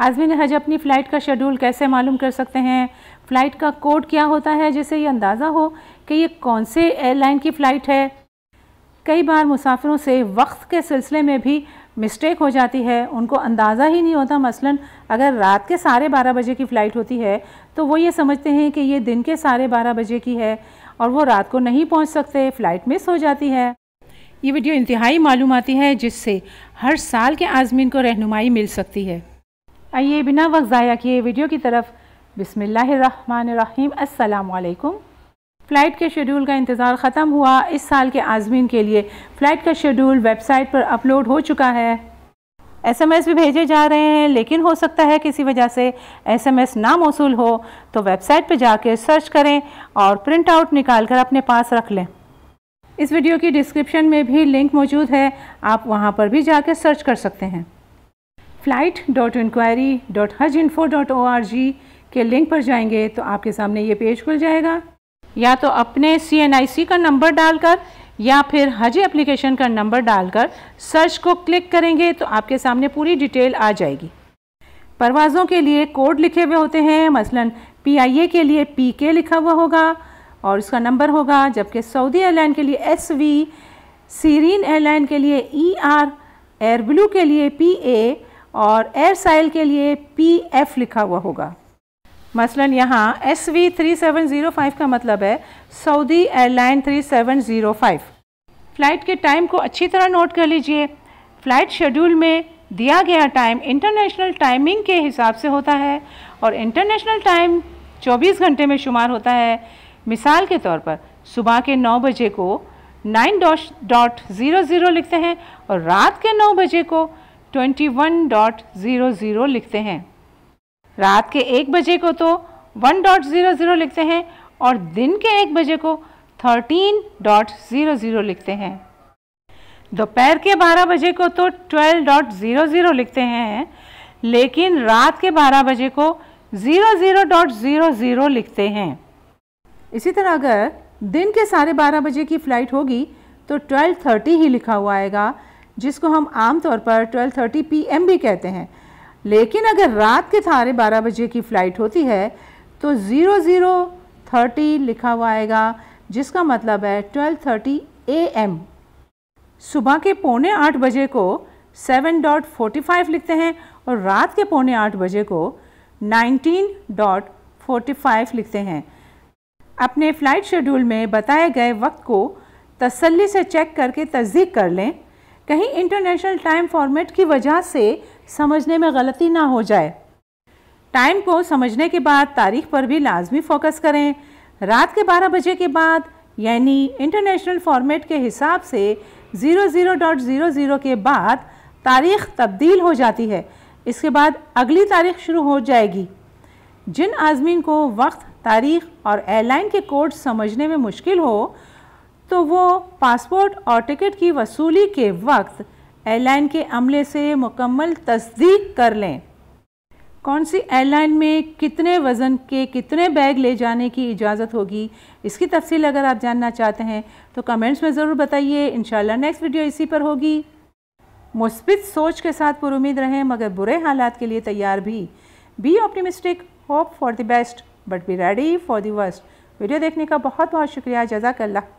आजमीन हज अपनी फ़्लाइट का शेड्यूल कैसे मालूम कर सकते हैं फ़्लाइट का कोड क्या होता है जिससे ये अंदाज़ा हो कि ये कौन से एयरलाइन की फ़्लाइट है कई बार मुसाफिरों से वक्त के सिलसिले में भी मिस्टेक हो जाती है उनको अंदाज़ा ही नहीं होता मसलन अगर रात के साढ़े बारह बजे की फ़्लाइट होती है तो वो ये समझते हैं कि ये दिन के साढ़े बारह बजे की है और वो रात को नहीं पहुंच सकते फ़्लाइट मिस हो जाती है ये वीडियो इंतहाई मालूम आती है जिससे हर साल के आज़मीन को रहनुमाई मिल सकती है आइए बिना वक्त ज़ाया किए वीडियो की तरफ बिसमीम अल्लाम फ़्लाइट के शेड्यूल का इंतज़ार ख़त्म हुआ इस साल के आज़मीन के लिए फ़्लाइट का शेड्यूल वेबसाइट पर अपलोड हो चुका है एसएमएस भी भेजे जा रहे हैं लेकिन हो सकता है किसी वजह से एसएमएस ना मौसू हो तो वेबसाइट पर जाकर सर्च करें और प्रिंट आउट निकाल कर अपने पास रख लें इस वीडियो की डिस्क्रिप्शन में भी लिंक मौजूद है आप वहाँ पर भी जाकर सर्च कर सकते हैं फ्लाइट डॉट इंक्वायरी डॉट हज info dot O R G के लिंक पर जाएंगे तो आपके सामने ये पेज खुल जाएगा या तो अपने सी एन आई सी का नंबर डालकर या फिर हज एप्लीकेशन का नंबर डालकर सर्च को क्लिक करेंगे तो आपके सामने पूरी डिटेल आ जाएगी परवाज़ों के लिए कोड लिखे हुए होते हैं मसलन ए के लिए पी के लिखा हुआ होगा और उसका नंबर होगा जबकि सऊदी एयरलाइन के लिए एस वी सीरीन एयरलाइन के लिए ई आर एयरब्लू के लिए पी ए और एयर साइल के लिए पी एफ लिखा हुआ होगा मसलन यहाँ S V three seven zero five का मतलब है Saudi airline three seven zero five flight के टाइम को अच्छी तरह नोट कर लीजिए फ़्लाइट शेड्यूल में दिया गया टाइम इंटरनेशनल टाइमिंग के हिसाब से होता है और इंटरनेशनल टाइम 24 घंटे में शुमार होता है मिसाल के तौर पर सुबह के 9 बजे को नाइन डॉट ज़ीरो ज़ीरो लिखते हैं और रात के 9 बजे को 21.00 लिखते हैं रात के एक बजे को तो 1.00 लिखते हैं और दिन के एक बजे को 13.00 लिखते हैं दोपहर के 12 बजे को तो 12.00 लिखते हैं लेकिन रात के 12 बजे को 00.00 लिखते हैं इसी तरह अगर दिन के साढ़े बारह बजे की फ़्लाइट होगी तो 12:30 ही लिखा हुआ आएगा जिसको हम आमतौर पर 12:30 एम भी कहते हैं लेकिन अगर रात के साढ़े बारह बजे की फ़्लाइट होती है तो ज़ीरो ज़ीरो थर्टी लिखा हुआ आएगा जिसका मतलब है ट्वेल्व थर्टी ए एम सुबह के पौने आठ बजे को सेवन डॉट फोर्टी फाइव लिखते हैं और रात के पौने आठ बजे को नाइनटीन डॉट फोर्टी फाइव लिखते हैं अपने फ़्लाइट शेड्यूल में बताए गए वक्त को तसल्ली से चेक करके तस्दीक कर लें कहीं इंटरनेशनल टाइम फॉर्मेट की वजह से समझने में गलती ना हो जाए टाइम को समझने के बाद तारीख पर भी लाजमी फोकस करें रात के 12 बजे के बाद यानी इंटरनेशनल फॉर्मेट के हिसाब से 00.00 के बाद तारीख तब्दील हो जाती है इसके बाद अगली तारीख शुरू हो जाएगी जिन आज़मीन को वक्त तारीख और एयरलाइन के कोड समझने में मुश्किल हो तो वो पासपोर्ट और टिकट की वसूली के वक्त एयरलाइन के अमले से मुकम्मल तस्दीक कर लें कौन सी एयरलाइन में कितने वज़न के कितने बैग ले जाने की इजाज़त होगी इसकी तफसील अगर आप जानना चाहते हैं तो कमेंट्स में ज़रूर बताइए इन नेक्स्ट वीडियो इसी पर होगी मुस्बित सोच के साथ पुरुद रहें मगर बुरे हालात के लिए तैयार भी be optimistic hope for the best but be ready for the worst video देखने का बहुत बहुत शुक्रिया जजाकल्ला